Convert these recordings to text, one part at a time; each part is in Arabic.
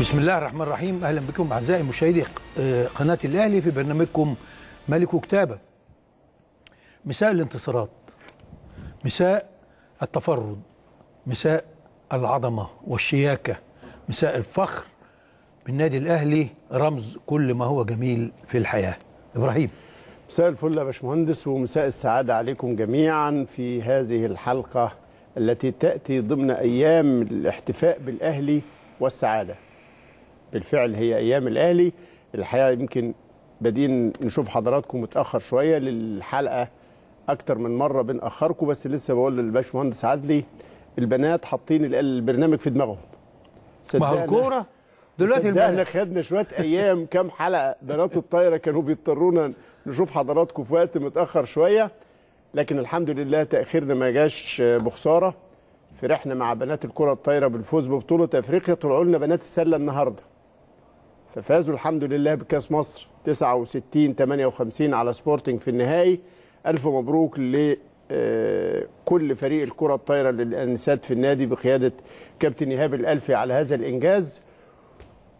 بسم الله الرحمن الرحيم اهلا بكم اعزائي مشاهدي آه، قناه الاهلي في برنامجكم ملك وكتابه مساء الانتصارات مساء التفرد مساء العظمه والشياكه مساء الفخر بالنادي الاهلي رمز كل ما هو جميل في الحياه ابراهيم مساء الفل يا باشمهندس ومساء السعاده عليكم جميعا في هذه الحلقه التي تاتي ضمن ايام الاحتفاء بالاهلي والسعاده بالفعل هي ايام الاهلي الحقيقه يمكن بادئين نشوف حضراتكم متاخر شويه للحلقه اكتر من مره بنأخركم بس لسه بقول للباشمهندس عدلي البنات حاطين البرنامج في دماغهم ما هو الكوره دلوقتي احنا خدنا شويه ايام كام حلقه بنات الطايره كانوا بيضطرونا نشوف حضراتكم في وقت متاخر شويه لكن الحمد لله تاخيرنا ما جاش بخساره فرحنا مع بنات الكره الطايره بالفوز ببطوله افريقيا طلعوا لنا بنات السله النهارده ففازوا الحمد لله بكاس مصر 69 58 على سبورتنج في النهائي الف مبروك ل آه، كل فريق الكره الطايره للانسات في النادي بقياده كابتن ايهاب الالفي على هذا الانجاز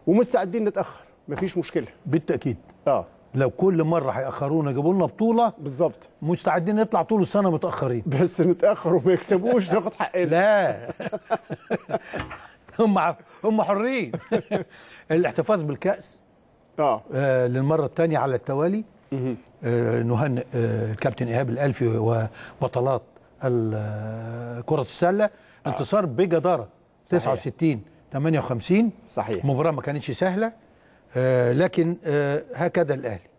ومستعدين نتاخر مفيش مشكله بالتاكيد اه لو كل مره هيأخرونا يجيبوا لنا بطوله بالظبط مستعدين نطلع طول السنه متاخرين بس نتاخر وما يكسبوش ناخد حقنا لا هم هم حرين الاحتفاظ بالكاس آه. اه للمره الثانيه على التوالي آه، نهنئ آه، الكابتن ايهاب الالفي وبطلات كره السله انتصار بجداره 69 58 صحيح مباراه ما كانتش سهله لكن هكذا الاهلي